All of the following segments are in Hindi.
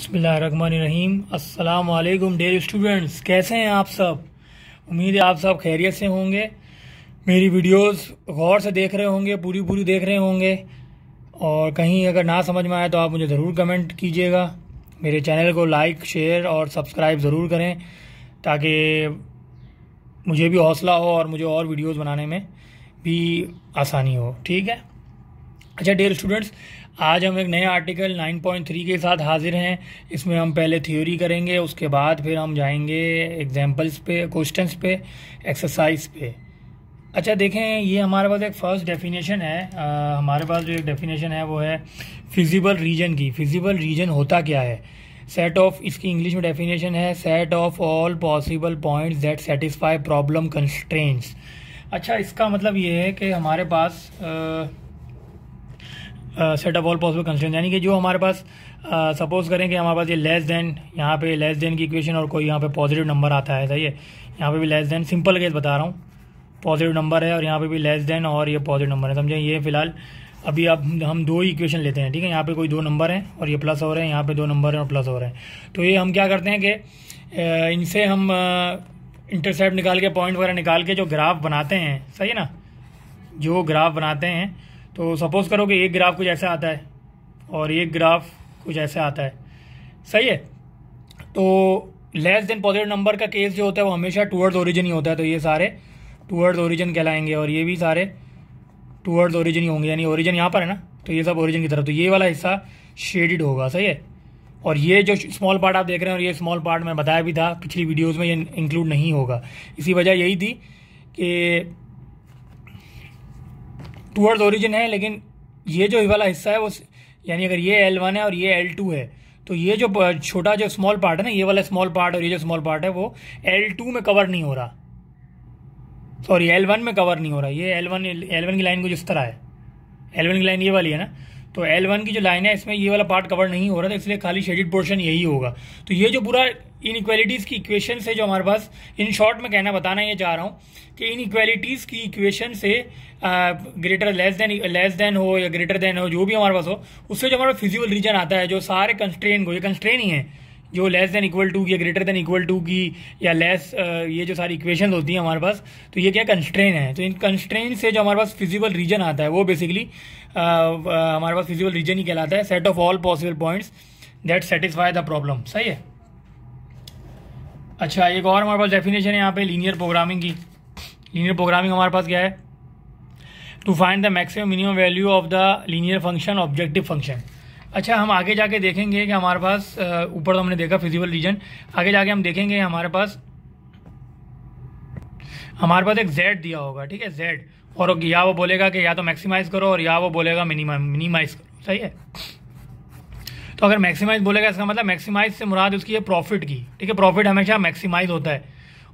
बसमीम अल्लाम डेयर स्टूडेंट्स कैसे हैं आप सब उम्मीद है आप सब खैरियत से होंगे मेरी वीडियोस गौर से देख रहे होंगे पूरी पूरी देख रहे होंगे और कहीं अगर ना समझ में आए तो आप मुझे ज़रूर कमेंट कीजिएगा मेरे चैनल को लाइक शेयर और सब्सक्राइब ज़रूर करें ताकि मुझे भी हौसला हो और मुझे और वीडियोज़ बनाने में भी आसानी हो ठीक है अच्छा डेयर स्टूडेंट्स आज हम एक नए आर्टिकल 9.3 के साथ हाजिर हैं इसमें हम पहले थ्योरी करेंगे उसके बाद फिर हम जाएंगे एग्जाम्पल्स पे क्वेश्चंस पे एक्सरसाइज पे अच्छा देखें ये हमारे पास एक फ़र्स्ट डेफिनेशन है आ, हमारे पास जो एक डेफिनेशन है वो है फिजिबल रीजन की फिजिबल रीजन होता क्या है सेट ऑफ इसकी इंग्लिश में डेफिनेशन है set of all possible point that satisfy problem constraints अच्छा इसका मतलब ये है कि हमारे पास आ, set of all possible constant यानी कि जो हमारे पास सपोज uh, करें कि हमारे पास ये लेस देन यहाँ पे लेस देन की इक्वेशन और कोई यहाँ पे पॉजिटिव नंबर आता है सही है यहाँ पे भी लेस देन सिंपल केस बता रहा हूँ पॉजिटिव नंबर है और यहाँ पे भी लेस देन और ये पॉजिटिव नंबर है समझें ये फिलहाल अभी आप हम दो ही इक्वेशन लेते हैं ठीक है यहाँ पे कोई दो नंबर हैं और ये प्लस हो रहे हैं यहाँ पे दो नंबर हैं और प्लस हो रहे हैं तो ये हम क्या करते हैं कि इनसे हम इंटरसेप्ट निकाल के पॉइंट वगैरह निकाल के जो ग्राफ बनाते हैं सही है ना जो ग्राफ बनाते हैं तो सपोज करो कि एक ग्राफ कुछ ऐसा आता है और एक ग्राफ कुछ ऐसा आता है सही है तो लेस देन पॉजिटिव नंबर का केस जो होता है वो हमेशा टूवर्ड्स ओरिजिन ही होता है तो ये सारे टूवर्ड्स ओरिजिन कहलाएंगे और ये भी सारे टूवर्ड्स ओरिजिन ही होंगे यानी ओरिजिन यहाँ पर है ना तो ये सब ओरिजिन की तरफ तो ये वाला हिस्सा शेडिड होगा सही है और ये जो स्मॉल पार्ट आप देख रहे हैं और ये स्मॉल पार्ट मैं बताया भी था पिछली वीडियोज़ में ये इंक्लूड नहीं होगा इसी वजह यही थी कि टूवर्ड्स ओरिजिन है लेकिन ये जो वाला हिस्सा है वो यानी अगर ये एल वन है और ये एल टू है तो ये जो छोटा जो स्मॉल पार्ट है ना ये वाला स्मॉल पार्ट और ये जो स्मॉल पार्ट है वो एल टू में कवर नहीं हो रहा सॉरी एल वन में कवर नहीं हो रहा ये एल वन एल वन की लाइन को जिस तरह है एल वन की लाइन ये वाली है ना तो एल वन की जो लाइन है इसमें ये वाला पार्ट कवर नहीं हो रहा था तो इसलिए खाली शेडिड पोर्शन यही होगा तो ये जो पूरा इनक्वालिटीज़ की इक्वेशन से जो हमारे पास इन शॉर्ट में कहना बताना ये चाह रहा हूँ कि इन इक्वालिटीज की इक्वेशन से greater less than less than हो या ग्रेटर देन हो जो भी हमारे पास हो उससे जो हमारा फिजिकल रीजन आता है जो सारे कंस्ट्रेन को ये कंस्ट्रेन ही है जो लेस देन इक्वल टू की या ग्रेटर देन इक्वल टू की या लेस ये जो सारी इक्वेशन होती हैं हमारे पास तो ये क्या कंस्ट्रेन है तो इन कंस्ट्रेन से जो हमारे पास फिजिकल रीजन आता है वो बेसिकली हमारे पास फिजिकल रीजन ही कहलाता है set of all possible points that satisfy the problem सही है अच्छा एक और हमारे पास डेफिनेशन है यहाँ पे लीनियर प्रोग्रामिंग की लीनियर प्रोग्रामिंग हमारे पास क्या है to find the maximum minimum value of the linear function objective function अच्छा हम आगे जाके देखेंगे कि हमारे पास ऊपर तो हमने देखा फिजिबल रीजन आगे जाके हम देखेंगे हमारे पास हमारे पास एक जेड दिया होगा ठीक है जेड और या वो बोलेगा कि या तो मैक्सिमाइज करो और या वो बोलेगा मिनिमाइज करो सही है तो अगर मैक्सिमाइज बोलेगा इसका मतलब मैक्सिमाइज से मुराद उसकी है प्रॉफिट की ठीक है प्रॉफिट हमेशा मैक्सिमाइज होता है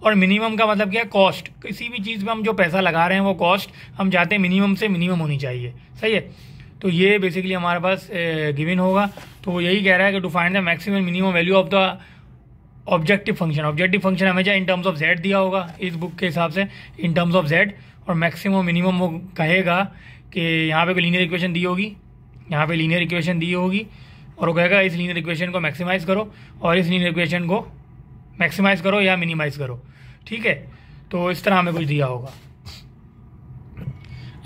और मिनिमम का मतलब क्या है कॉस्ट किसी भी चीज़ में हम जो पैसा लगा रहे हैं वो कॉस्ट हम चाहते हैं मिनिमम से मिनिमम होनी चाहिए सही है तो ये बेसिकली हमारे पास गिविन होगा तो वो यही कह रहा है कि to find the maximum minimum value of the objective function objective function हमेशा इन टर्म्स ऑफ जेड दिया होगा इस बुक के हिसाब से इन टर्म्स ऑफ जेड और मैक्सिमम मिनिमम वो कहेगा कि यहाँ पे कोई लीनियर इक्वेशन दी होगी यहाँ पे लीनियर इक्वेशन दी होगी और वो कहेगा इस लीनियर इक्वेशन को मैक्सिमाइज करो और इस लीनियर इक्वेशन को मैक्सिमाइज करो या मिनिमाइज करो ठीक है तो इस तरह हमें कुछ दिया होगा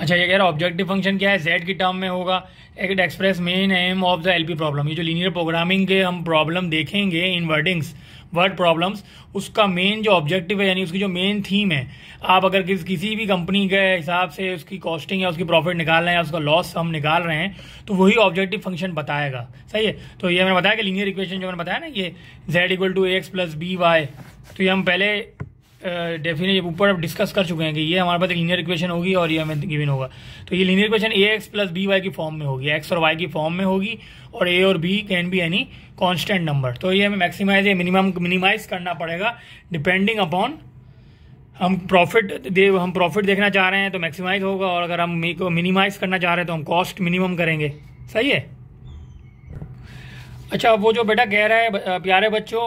अच्छा ये कह रहा ऑब्जेक्टिव फंक्शन क्या है जेड की टर्म में होगा it express main aim of the LP problem ये जो लीनियर प्रोग्रामिंग के हम प्रॉब्लम देखेंगे इन वर्डिंग्स वर्ड प्रॉब्लम्स उसका मेन जो ऑब्जेक्टिव है यानी उसकी जो मेन थीम है आप अगर किस किसी भी कंपनी के हिसाब से उसकी कॉस्टिंग या उसकी प्रॉफिट निकाल रहे हैं या उसका लॉस हम निकाल रहे हैं तो वही ऑब्जेक्टिव फंक्शन बताएगा सही है तो ये मैंने बताया कि लीनियर इक्वेशन जो मैंने बताया ना ये Z equal to X plus B Y तो ये हम पहले डेफिनेट ऊपर अब डिस्कस कर चुके हैं कि ये हमारे पास एक लीनियर इक्वेशन होगी और ये हमें गिवन होगा तो ये linear equation A X plus B Y की फॉर्म में होगी एक्स और वाई की फॉर्म में होगी और ए और B can be any constant number तो ये हमें मैक्सिमाइज या मिनिमम मिनिमाइज करना पड़ेगा डिपेंडिंग अपॉन हम प्रॉफिट दे हम प्रॉफिट देखना चाह रहे हैं तो मैक्सिमाइज होगा और अगर हम मिनिमाइज करना चाह रहे हैं तो हम कॉस्ट मिनिमम करेंगे सही है अच्छा वो जो बेटा कह रहा है प्यारे बच्चों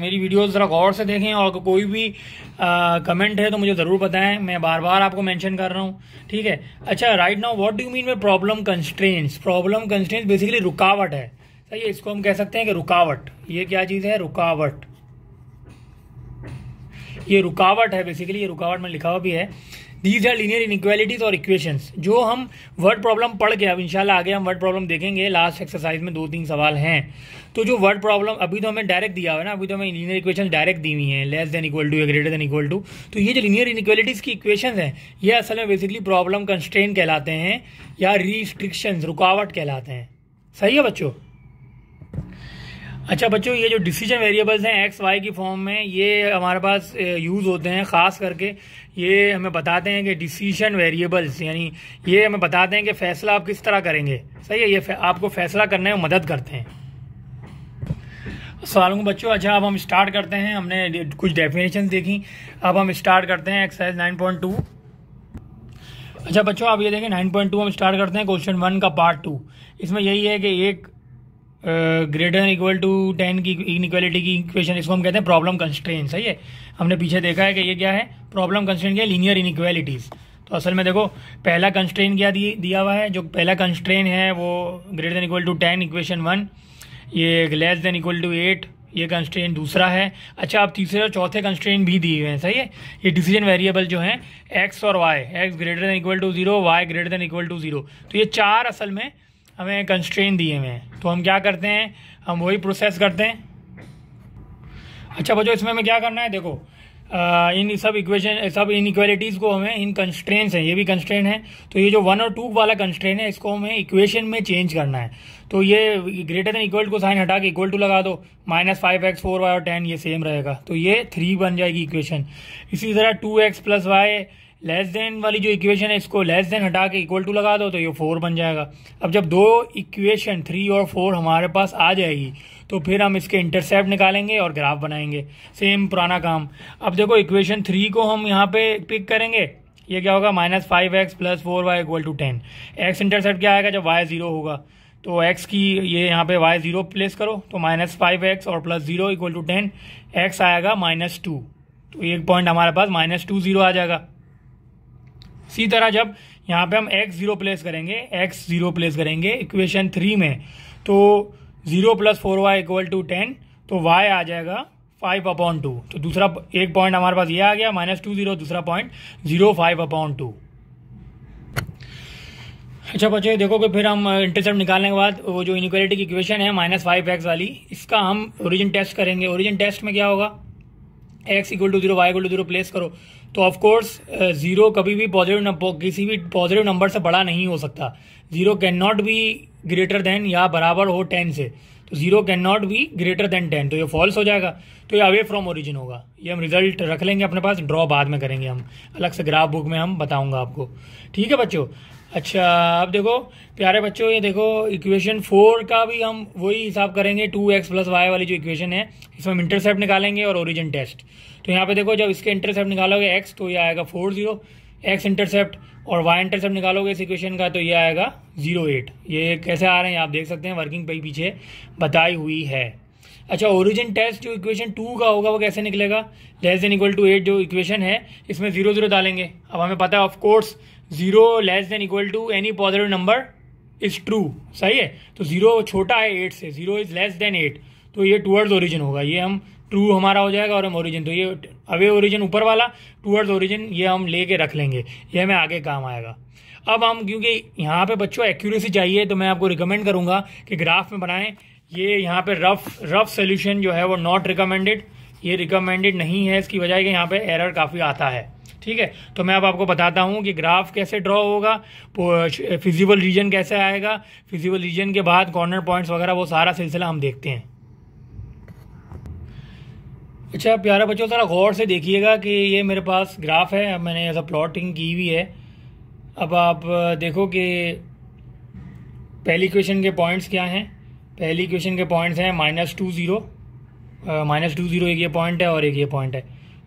मेरी वीडियोस ज़रा गौर से देखें और कोई भी आ, कमेंट है तो मुझे ज़रूर बताएं मैं बार बार आपको मेंशन कर रहा हूँ ठीक है अच्छा right now what do you mean में problem constraints problem constraints basically रुकावट है सही है इसको हम कह सकते हैं कि रुकावट ये क्या चीज़ है रुकावट ये रुकावट है बेसिकली ये रुकावट में लिखा हुआ भी है दीज आर लीनियर इनक्वालिटीज और इक्वेशंस जो हम वर्ड प्रॉब्लम पढ़ के अब इंशाल्लाह आगे हम वर्ड प्रॉब्लम देखेंगे लास्ट एक्सरसाइज में दो तीन सवाल हैं तो जो वर्ड प्रॉब्लम अभी तो हमें डायरेक्ट दिया हुआ है ना अभी तो हमें लीनियर इक्वेशन डायरेक्ट दी हुई है लेस देन इक्वल टू या ग्रेटर देन इक्वल टू तो ये जो लीनियर इनक्वालिटीज़ की इक्वेशन है ये असल में बेसिकली प्रॉब्लम कंस्ट्रेन कहलाते हैं या रिस्ट्रिक्शन रुकावट कहलाते हैं सही है बच्चों अच्छा बच्चों ये जो डिसीजन वेरिएबल्स हैं एक्स वाई की फॉर्म में ये हमारे पास यूज़ होते हैं ख़ास करके ये हमें बताते हैं कि डिसीजन वेरिएबल्स यानी ये हमें बताते हैं कि फ़ैसला आप किस तरह करेंगे सही है ये फै, आपको फ़ैसला करने में मदद करते हैं सवाल बच्चों अच्छा अब हम स्टार्ट करते हैं हमने कुछ डेफिनेशन देखी अब हम स्टार्ट करते हैं एक्सरसाइज नाइन पॉइंट टू अच्छा बच्चों आप ये देखें नाइन पॉइंट टू हम स्टार्ट करते हैं क्वेश्चन वन का पार्ट टू इसमें यही है कि एक ग्रेटर इक्वल टू टेन की इनक्वालिटी की इक्वेशन इसको हम कहते हैं प्रॉब्लम कंस्ट्रेंट सही है हमने पीछे देखा है कि ये क्या है प्रॉब्लम कंस्ट्रेंट क्या है लीनियर इनक्वालिटीज़ तो असल में देखो पहला कंस्ट्रेन क्या दिया हुआ है जो पहला कंस्ट्रेन है वो greater than equal to ten equation one ये less than equal to eight ये कंस्ट्रेन दूसरा है अच्छा आप तीसरे और चौथे कंस्ट्रेन भी दिए हुए हैं सही है ये डिसीजन वेरिएबल जो हैं एक्स और Y X greater than equal to zero Y greater than equal to zero तो ये चार असल में हमें कंस्ट्रेन दिए हुए हैं तो हम क्या करते हैं हम वही प्रोसेस करते हैं अच्छा बच्चों इसमें हमें क्या करना है देखो आ, इन सब इक्वेशन सब इन इक्वेलिटीज़ को हमें इन कंस्ट्रेंट्स हैं ये भी कंस्ट्रेंट है तो ये जो वन और टू वाला कंस्ट्रेंट है इसको हमें इक्वेशन में चेंज करना है तो ये greater than equal to sign हटा के इक्वल टू लगा दो minus five X four Y और टेन ये सेम रहेगा तो ये थ्री बन जाएगी इक्वेशन इसी तरह two X plus Y less than वाली जो इक्वेशन है इसको लेस देन हटा के इक्वल टू लगा दो तो ये फोर बन जाएगा अब जब दो इक्वेशन थ्री और फोर हमारे पास आ जाएगी तो फिर हम इसके इंटरसेप्ट निकालेंगे और ग्राफ बनाएंगे सेम पुराना काम अब देखो इक्वेशन थ्री को हम यहाँ पे पिक करेंगे ये क्या होगा minus five X plus four Y equal to ten X intercept क्या आएगा जब वाई ज़ीरो होगा तो एक्स की ये यहाँ पे वाई ज़ीरो प्लेस करो तो माइनस फाइव एक्स और plus zero equal to ten X आएगा माइनस टू तो एक पॉइंट हमारे पास माइनस टू ज़ीरो आ जाएगा इसी तरह जब यहाँ पे हम x जीरो प्लेस करेंगे x जीरो प्लेस करेंगे इक्वेशन थ्री में तो zero plus four Y equal to ten तो y आ जाएगा फाइव अपॉन टू तो दूसरा एक पॉइंट हमारे पास ये आ गया माइनस टू जीरो दूसरा point zero five upon two अच्छा बच्चे देखो कि फिर हम इंटरसेप्ट uh, निकालने के बाद वो जो इनक्वालिटी की इक्वेशन है माइनस फाइव एक्स वाली इसका हम ओरिजिन टेस्ट करेंगे ओरिजिन टेस्ट में क्या होगा X equal to zero Y equal to zero place करो तो ऑफ कोर्स ज़ीरो कभी भी पॉजिटिव नंबर किसी भी पॉजिटिव नंबर से बड़ा नहीं हो सकता zero can not be greater than या बराबर हो टेन से तो zero can not be greater than ten तो ये फॉल्स हो जाएगा तो ये अवे फ्रॉम ओरिजिन होगा ये हम रिजल्ट रख लेंगे अपने पास ड्रॉ बाद में करेंगे हम अलग से ग्राफ बुक में हम बताऊंगा आपको ठीक है बच्चों अच्छा अब देखो प्यारे बच्चों ये देखो इक्वेशन फोर का भी हम वही हिसाब करेंगे टू एक्स प्लस वाई वाली जो इक्वेशन है इसमें हम इंटरसेप्ट निकालेंगे और ओरिजिन टेस्ट तो यहाँ पे देखो जब इसके इंटरसेप्ट निकालोगे एक्स तो ये आएगा फोर जीरो एक्स इंटरसेप्ट और वाई इंटरसेप्ट निकालोगे इस इक्वेशन का तो ये आएगा जीरो एट ये कैसे आ रहे हैं आप देख सकते हैं वर्किंग पे पीछे बताई हुई है अच्छा ओरिजिन टेस्ट जो इक्वेशन टू का होगा वो कैसे निकलेगा less than equal to eight जो इक्वेशन है इसमें जीरो जीरो डालेंगे अब हमें पता है of course zero less than equal to any positive number is true सही है तो जीरो छोटा है एट से zero is less than eight तो ये टूअर्ड्स ओरिजिन होगा ये हम ट्रू हमारा हो जाएगा और हम ओरिजिन तो ये अवे ओरिजिन ऊपर वाला टूअर्ड्स ओरिजिन ये हम लेके रख लेंगे ये हमें आगे काम आएगा अब हम क्योंकि यहाँ पे बच्चों एक्यूरेसी चाहिए तो मैं आपको रिकमेंड करूंगा कि ग्राफ में बनाएं ये यहाँ पे रफ रफ सोल्यूशन जो है वो नॉट रिकमेंडेड ये रिकमेंडेड नहीं है इसकी वजह यहाँ पे एरर काफ़ी आता है ठीक है तो मैं अब आपको बताता हूँ कि ग्राफ कैसे ड्रॉ होगा फिजिबल रीजन कैसे आएगा फिजिबल रीजन के बाद कॉर्नर पॉइंट्स वगैरह वो सारा सिलसिला हम देखते हैं अच्छा प्यारे बच्चों ज़रा गौर से देखिएगा कि ये मेरे पास ग्राफ है अब मैंने ऐसा प्लॉटिंग की हुई है अब आप देखो कि पहली क्वेश्चन के पॉइंट्स क्या हैं पहली क्वेश्चन के पॉइंट्स हैं minus two zero minus two zero एक ये पॉइंट है और एक ये पॉइंट है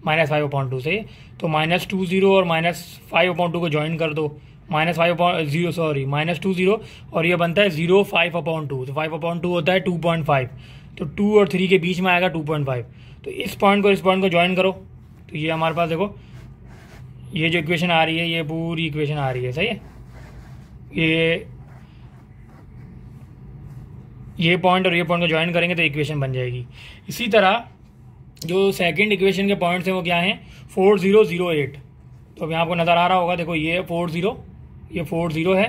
माइनस फाइव अपॉइंट टू से तो माइनस टू जीरो और माइनस फाइव अपॉइंट टू को ज्वाइन कर दो minus five upon zero sorry minus two zero और ये बनता है जीरो फाइव अपॉइंट टू तो फाइव अपॉइंट टू होता है टू पॉइंट फाइव तो टू और थ्री के बीच में आएगा टू पॉइंट फाइव तो इस पॉइंट को इस पॉइंट को ज्वाइन करो तो ये हमारे पास देखो ये जो इक्वेशन आ रही है ये पूरी इक्वेशन आ रही है सही है ये ये पॉइंट और ये पॉइंट को ज्वाइन करेंगे तो इक्वेशन बन जाएगी इसी तरह जो सेकंड इक्वेशन के पॉइंट्स हैं वो क्या हैं फोर ज़ीरो ज़ीरो एट तो अब यहाँ आपको नज़र आ रहा होगा देखो ये फोर ज़ीरो ये फोर ज़ीरो है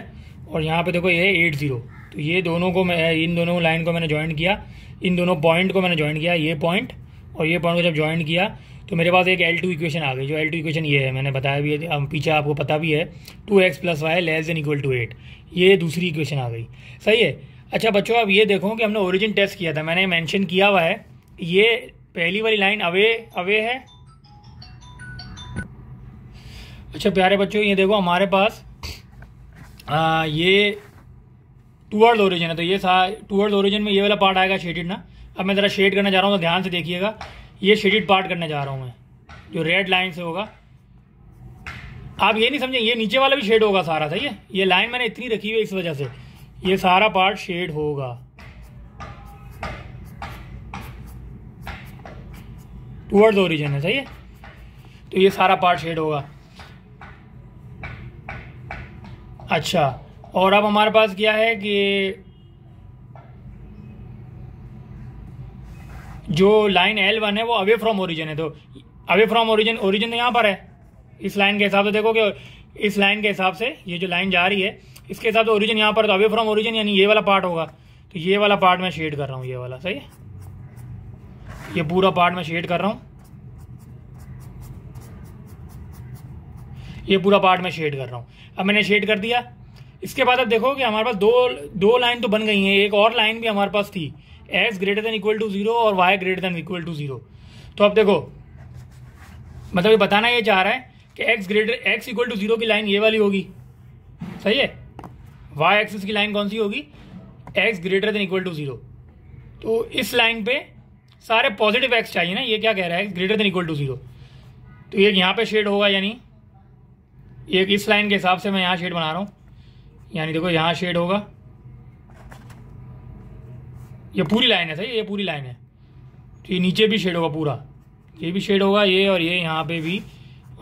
और यहाँ पे देखो ये एट ज़ीरो तो ये दोनों को मैं इन दोनों लाइन को मैंने ज्वाइन किया इन दोनों पॉइंट को मैंने ज्वाइन किया ये पॉइंट और ये पॉइंट को जब ज्वाइन किया तो मेरे पास एक एल टू इक्वेशन आ गई जो एल टू इक्वेशन ये है मैंने बताया भी है पीछे आपको पता भी है two X plus Y less than equal to eight ये दूसरी इक्वेशन आ गई सही है अच्छा बच्चों आप ये देखो कि हमने ओरिजिन टेस्ट किया था मैंने मैंशन किया हुआ है ये पहली वाली लाइन अवे अवे है अच्छा प्यारे बच्चों ये देखो हमारे पास आ, ये टूवर्ड ओरिजिन है तो ये टूवर्ड ओरिजिन में ये वाला पार्ट आएगा शेडिड ना अब मैं ज़रा शेड करना जा रहा हूँ तो ध्यान से देखिएगा ये शेडिड पार्ट करने जा रहा हूँ मैं जो रेड लाइन से होगा आप ये नहीं समझे ये नीचे वाला भी शेड होगा सारा सही है ये लाइन मैंने इतनी रखी हुई इस वजह से ये सारा पार्ट शेड होगा टूवर्ड ओरिजिन है सही है तो ये सारा पार्ट शेड होगा अच्छा और अब हमारे पास क्या है कि जो लाइन एल वन है वो अवे फ्रॉम ओरिजिन है तो अवे फ्रॉम ओरिजिन ओरिजिन तो यहाँ पर है इस लाइन के हिसाब से देखो कि इस लाइन के हिसाब से ये जो लाइन जा रही है इसके हिसाब से ओरिजिन यहाँ पर तो अवे फ्रॉम ओरिजिन यानी ये वाला पार्ट होगा तो ये वाला पार्ट मैं शेड कर रहा हूँ ये वाला सही है ये पूरा पार्ट मैं शेड कर रहा हूँ ये पूरा पार्ट मैं शेड कर रहा हूँ अब मैंने शेड कर दिया इसके बाद अब देखो कि हमारे पास दो दो लाइन तो बन गई हैं एक और लाइन भी हमारे पास थी X greater than equal to zero और Y greater than equal to zero तो अब देखो मतलब ये बताना ये चाह रहा है कि X greater X equal to zero की लाइन ये वाली होगी सही है वाई एक्सिस की लाइन कौन सी होगी X greater than equal to zero तो इस लाइन पे सारे पॉजिटिव एक्स चाहिए ना ये क्या कह रहा है greater than equal to zero तो ये यहाँ पे शेड होगा यानी ये इस लाइन के हिसाब से मैं यहाँ शेड बना रहा हूँ यानी देखो यहाँ शेड होगा ये पूरी लाइन है सही ये पूरी लाइन है तो ये नीचे भी शेड होगा पूरा ये भी शेड होगा ये और ये यहाँ पे भी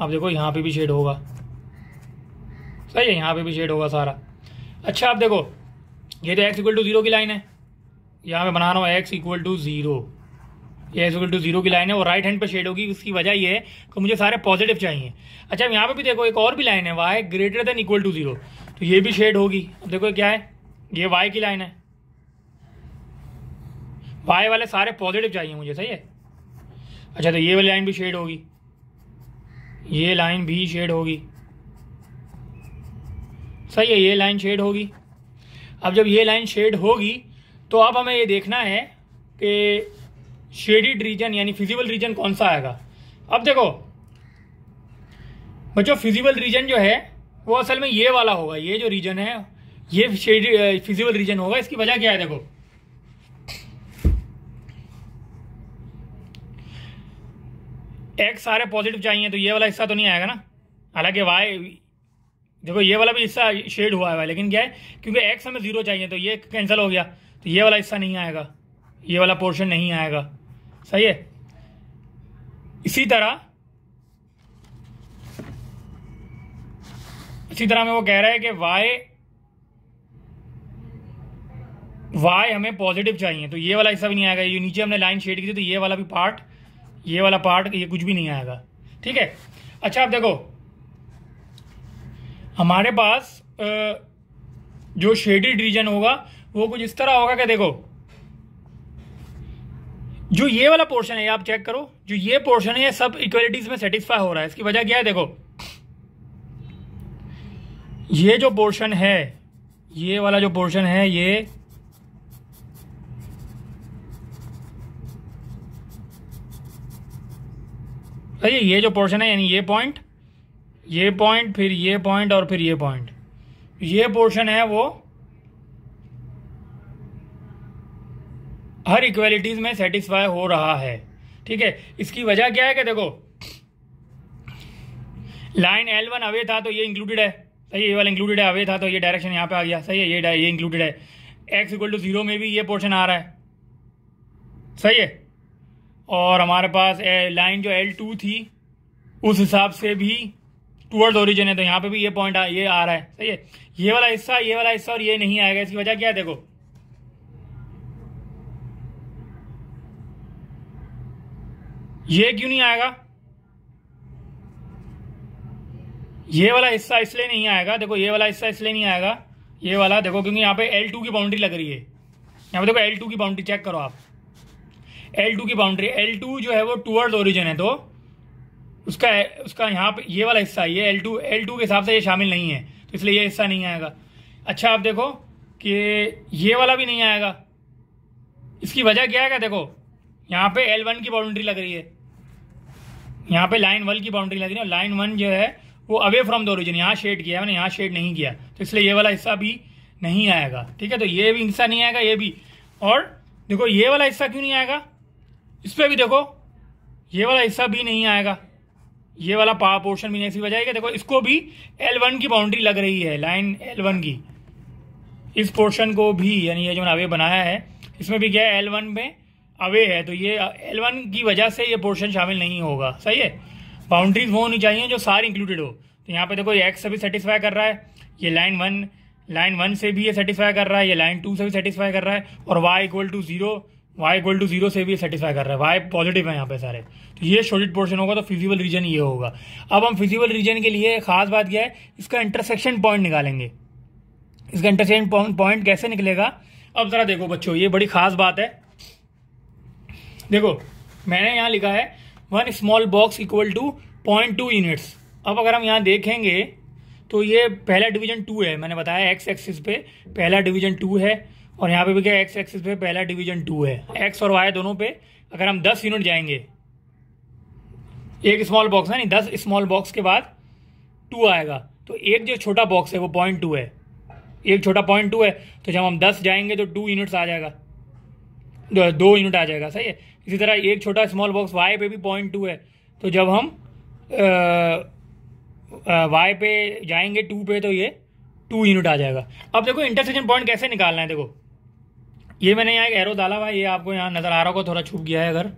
आप देखो यहाँ पे भी शेड होगा सही है यहाँ पे भी शेड होगा सारा अच्छा आप देखो ये तो एक्स इक्वल टू ज़ीरो की लाइन है यहाँ पे बना रहा हूँ एक्स इक्वल टू ज़ीरो ये इज टू जीरो की लाइन है और राइट हैंड पर शेड होगी उसकी वजह ये है कि मुझे सारे पॉजिटिव चाहिए अच्छा यहाँ पे भी देखो एक और भी लाइन है Y greater than equal to zero तो ये भी शेड होगी अब देखो क्या है ये वाई की लाइन है वाई वाले सारे पॉजिटिव चाहिए मुझे सही है अच्छा तो ये वाली लाइन भी शेड होगी ये लाइन भी शेड होगी सही है ये लाइन शेड होगी अब जब ये लाइन शेड होगी तो अब हमें ये देखना है कि शेडिड रीजन यानी फिजिबल रीजन कौन सा आएगा अब देखो बच्चों फिजिबल रीजन जो है वो असल में ये वाला होगा ये जो रीजन है ये फिजिबल रीजन होगा इसकी वजह क्या है देखो एक्स सारे पॉजिटिव चाहिए तो ये वाला हिस्सा तो नहीं आएगा ना हालांकि वाई देखो ये वाला भी हिस्सा शेड हुआ है लेकिन क्या है क्योंकि एक्स हमें जीरो चाहिए तो ये कैंसिल हो गया तो ये वाला हिस्सा नहीं आएगा ये वाला पोर्शन नहीं आएगा सही है इसी तरह इसी तरह में वो कह रहा है कि वाई वाई हमें पॉजिटिव चाहिए तो ये वाला हिस्सा भी नहीं आएगा ये नीचे हमने लाइन शेड की थी तो ये वाला भी पार्ट ये वाला पार्ट ये कुछ भी नहीं आएगा ठीक है अच्छा आप देखो हमारे पास जो शेडेड रीजन होगा वो कुछ इस तरह होगा कि देखो जो ये वाला पोर्शन है आप चेक करो जो ये पोर्शन है सब इक्वेलिटीज में सेटिस्फाई हो रहा है इसकी वजह क्या है देखो ये जो पोर्शन है ये वाला जो पोर्शन है ये अरे ये जो पोर्शन है यानी ये पॉइंट ये पॉइंट फिर ये पॉइंट और फिर ये पॉइंट ये पोर्शन है वो हर इक्वेलिटीज में सेटिस्फाई हो रहा है ठीक है इसकी वजह क्या है कि देखो लाइन एल वन अवे था तो ये इंक्लूडेड है सही ये वाला इंक्लूडेड है अवे था तो ये डायरेक्शन यहाँ पे आ गया सही है ये ये इंक्लूडेड है एक्स इक्वल टू जीरो में भी ये पोर्शन आ रहा है सही है और हमारे पास लाइन जो एल टू थी उस हिसाब से भी टूअर्ड ओरिजिन है तो यहाँ पे भी ये पॉइंट ये आ रहा है सही है ये वाला हिस्सा ये वाला हिस्सा और ये नहीं आएगा इसकी वजह क्या है देखो ये क्यों नहीं आएगा ये वाला हिस्सा इसलिए नहीं आएगा देखो ये वाला हिस्सा इसलिए नहीं आएगा ये वाला देखो क्योंकि यहाँ पे L2 की बाउंड्री लग रही है यहाँ पे देखो L2 की बाउंड्री चेक करो आप L2 की बाउंड्री L2 जो है वो टूवर्ड ओरिजिन है तो उसका उसका यहाँ पे ये वाला हिस्सा ये L2 L2 के हिसाब से ये शामिल नहीं है तो इसलिए ये हिस्सा नहीं आएगा अच्छा आप देखो कि ये वाला भी नहीं आएगा इसकी वजह क्या है क्या देखो यहाँ पे वन की बाउंड्री लग रही है यहाँ पे लाइन वन की बाउंड्री लग रही है लाइन वन जो है वो अवे फ्रॉम द ओरिजिन यहाँ शेड किया मैंने यहाँ शेड नहीं किया तो इसलिए ये वाला हिस्सा भी नहीं आएगा ठीक है तो ये भी हिस्सा नहीं आएगा ये भी और देखो ये वाला हिस्सा क्यों नहीं आएगा इस पर भी देखो ये वाला हिस्सा भी नहीं आएगा ये वाला पा पोर्शन भी नहीं ऐसी बजाएगा देखो इसको भी एल वन की बाउंड्री लग रही है लाइन एल वन की इस पोर्शन को भी यानी ये जो मैंने अवे बनाया है इसमें भी क्या है एल वन में अवे है तो ये एल uh, वन की वजह से ये पोर्शन शामिल नहीं होगा सही है बाउंड्रीज वो होनी चाहिए जो सार इंक्लूडेड हो तो यहाँ पे देखो ये एक्स से भी सेटिस्फाई कर रहा है ये लाइन वन लाइन वन से भी ये सेटिस्फाई कर रहा है ये लाइन टू से भी सेटिस्फाई कर रहा है और Y equal to zero Y equal to zero से भी सेटिस्फाई कर रहा है वाई पॉजिटिव है यहाँ पे सारे तो ये शोडिड पोर्शन होगा तो फिजिबल रीजन ये होगा अब हम फिजिबल रीजन के लिए खास बात क्या है इसका इंटरसेक्शन पॉइंट निकालेंगे इसका इंटरसेक्शन पॉइंट कैसे निकलेगा अब जरा देखो बच्चों ये बड़ी खास बात है देखो मैंने यहाँ लिखा है one small box equal to point two units अब अगर हम यहाँ देखेंगे तो ये पहला डिवीजन टू है मैंने बताया एक्स एक्सिस पे पहला डिवीजन टू है और यहाँ पे भी क्या एक्स एक्सिस पे पहला डिवीजन टू है एक्स और वाई दोनों पे अगर हम दस यूनिट जाएंगे एक स्मॉल बॉक्स है नहीं दस स्मॉल बॉक्स के बाद टू आएगा तो एक जो छोटा बॉक्स है वो पॉइंट टू है एक छोटा पॉइंट टू है तो जब हम दस जाएंगे तो टू यूनिट्स आ जाएगा दो यूनिट आ जाएगा सही है इसी तरह एक छोटा स्मॉल बॉक्स वाई पे भी पॉइंट टू है तो जब हम वाई पे जाएंगे टू पे तो ये टू यूनिट आ जाएगा अब देखो इंटरसेक्शन पॉइंट कैसे निकालना है देखो ये मैंने यहाँ एक एरो डाला हुआ ये आपको यहाँ नज़र आ रहा होगा थोड़ा छुप गया है अगर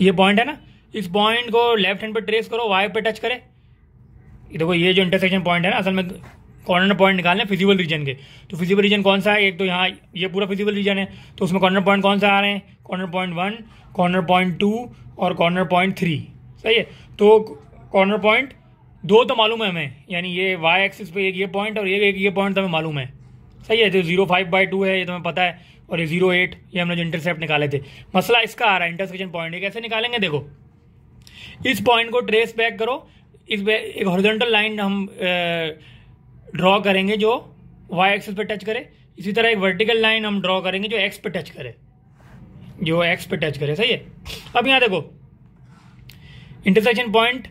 ये पॉइंट है ना इस पॉइंट को लेफ्ट हैंड पर ट्रेस करो वाई पे टच करे देखो ये जो इंटरसेक्शन पॉइंट है ना असल में कॉर्नर पॉइंट निकालने फिजिबल रीजन के तो फिजिबल रीजन कौन सा है एक तो यहाँ ये पूरा फिजिबल रीजन है तो उसमें कॉर्नर पॉइंट कौन सा आ रहे हैं corner point one corner point two और कॉर्नर पॉइंट थ्री सही है तो कॉर्नर पॉइंट दो तो मालूम है हमें यानी ये वाई एक्सिस पे एक ये पॉइंट और एक ये पॉइंट तो हमें मालूम है सही है जो जीरो फाइव बाई टू है ये तो हमें पता है और ये जीरो एट ये हमने जो इंटरसेप्ट निकाले थे मसला इसका आ रहा है इंटरसेक्शन पॉइंट ये कैसे निकालेंगे देखो इस पॉइंट को ट्रेस बैक करो इस एक हॉरिजॉन्टल लाइन हम ड्रॉ करेंगे जो वाई एक्सेस पे टच करे इसी तरह एक वर्टिकल लाइन हम ड्रॉ करेंगे जो एक्स पे टच करे जो एक्स पे टच करे सही है अब यहां देखो इंटरसेक्शन पॉइंट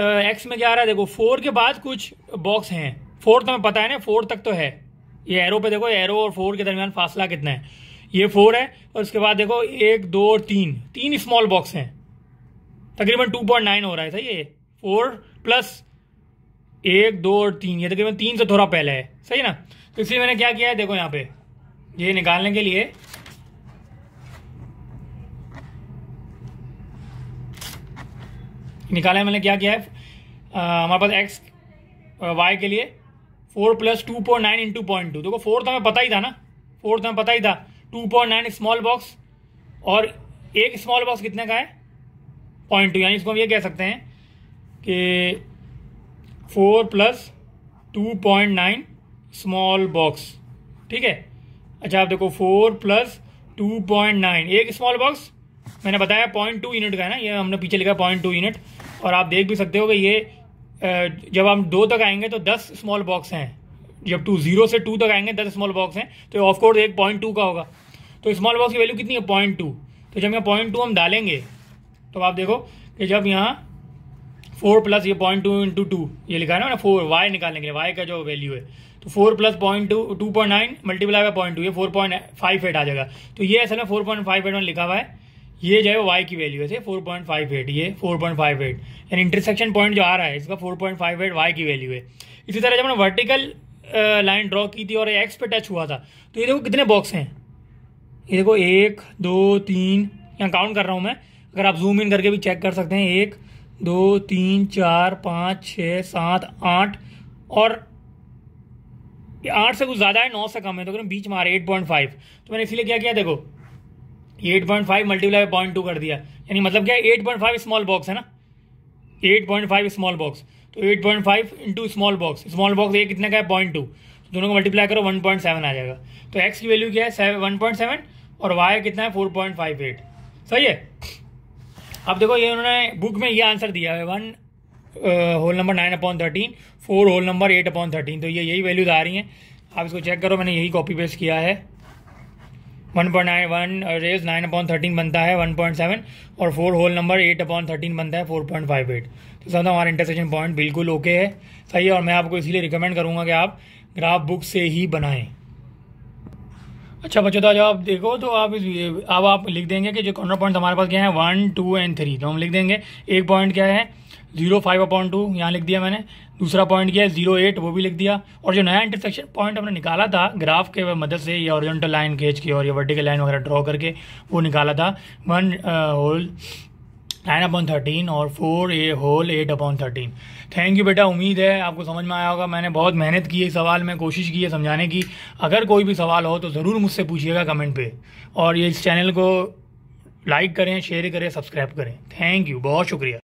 एक्स में क्या आ रहा है देखो फोर के बाद कुछ बॉक्स हैं फोर तो हमें पता है ना फोर तक तो है ये एरो पे देखो एरो और फोर के दरमियान फासला कितना है ये फोर है और उसके बाद देखो एक दो और तीन तीन स्मॉल बॉक्स हैं तकरीबन टू पॉइंट नाइन हो रहा है सही है फोर प्लस एक दो और तीन ये तकरीबन तीन से थोड़ा पहले है सही ना तो इसलिए मैंने क्या किया है देखो यहाँ पे ये निकालने के लिए निकाला है मैंने क्या किया है हमारे पास एक्स वाई के लिए four plus two point nine into point two देखो फोर तो हमें पता ही था ना फोर तो हमें पता ही था two point nine small box और एक स्मॉल बॉक्स कितने का है पॉइंट टू यानी इसको हम ये कह सकते हैं कि four plus two point nine small box ठीक है अच्छा आप देखो four plus two point nine एक स्मॉल बॉक्स मैंने बताया पॉइंट टू यूनिट का है ना ये हमने पीछे लिखा पॉइंट टू यूनिट और आप देख भी सकते हो कि ये जब हम दो तक आएंगे तो दस स्मॉल बॉक्स हैं जब टू जीरो से टू तक आएंगे दस स्मॉल बॉक्स हैं तो ऑफ कोर्स एक पॉइंट टू का होगा तो स्मॉल बॉक्स की वैल्यू कितनी है पॉइंट टू तो जब यहाँ पॉइंट टू हम डालेंगे तो आप देखो कि जब यहाँ फोर प्लस ये पॉइंट टू इंटू टू ये लिखा है ना फोर वाई निकालने के लिए वाई का जो वैल्यू है तो four plus point two two point nine multiply by point two ये फोर पॉइंट फाइव एट आ जाएगा तो ये असल में four point five eight one लिखा हुआ है ये जो है वाई की वैल्यू है फोर पॉइंट फाइव एट ये फोर पॉइंट फाइव एट यानी इंटरसेक्शन पॉइंट जो आ रहा है इसका four point five eight Y की वैल्यू है इसी तरह जब हमने वर्टिकल लाइन ड्रॉ की थी और एक्स पे टच हुआ था तो ये देखो कितने बॉक्स हैं ये देखो एक दो तीन यहाँ काउंट कर रहा हूँ मैं अगर आप जूम इन करके भी चेक कर सकते हैं एक दो तीन चार पाँच छः सात आठ और आठ से कुछ ज़्यादा है नौ से कम है तो बीच मारे एट पॉइंट फाइव तो मैंने इसीलिए क्या किया देखो eight point five multiply point two कर दिया यानी मतलब क्या eight point five small box है ना eight point five small box तो eight point five into small box small box एक कितने का है पॉइंट टू तो दोनों को मल्टीप्लाई करो वन पॉइंट सेवन आ जाएगा तो एक्स की वैल्यू क्या है वन पॉइंट सेवन और वाई कितना है फोर पॉइंट फाइव एट सही है अब देखो ये उन्होंने बुक में ये आंसर दिया है one whole number nine upon thirteen four whole number eight upon thirteen तो ये यही वैल्यूज आ रही हैं आप इसको चेक करो मैंने यही कॉपी पेस्ट किया है one point nine one raise nine upon thirteen बनता है वन पॉइंट सेवन और four whole number eight upon thirteen बनता है फोर पॉइंट फाइव एट तो समझा हमारा इंटरसेक्शन पॉइंट बिल्कुल ओके है सही है और मैं आपको इसीलिए रिकमेंड करूँगा कि आप ग्राफ बुक से ही बनाएं अच्छा बच्चों तो आज आप देखो तो आप इस अब आप लिख देंगे कि जो कॉर्नर पॉइंट हमारे पास क्या है वन टू एंड थ्री तो हम लिख देंगे एक पॉइंट क्या है जीरो फाइव अपॉइंट टू यहाँ लिख दिया मैंने दूसरा पॉइंट क्या है जीरो एट वो भी लिख दिया और जो नया इंटरसेक्शन पॉइंट हमने निकाला था ग्राफ के मदद से या ओरिजेंटल लाइन खींच के और या वर्टिकल लाइन वगैरह ड्रॉ करके वो निकाला था one whole uh, nine upon thirteen और four a whole eight upon thirteen thank you बेटा उम्मीद है आपको समझ में आया होगा मैंने बहुत मेहनत की है इस सवाल में कोशिश की है समझाने की अगर कोई भी सवाल हो तो ज़रूर मुझसे पूछिएगा कमेंट पे और ये इस चैनल को लाइक करें शेयर करें सब्सक्राइब करें थैंक यू बहुत शुक्रिया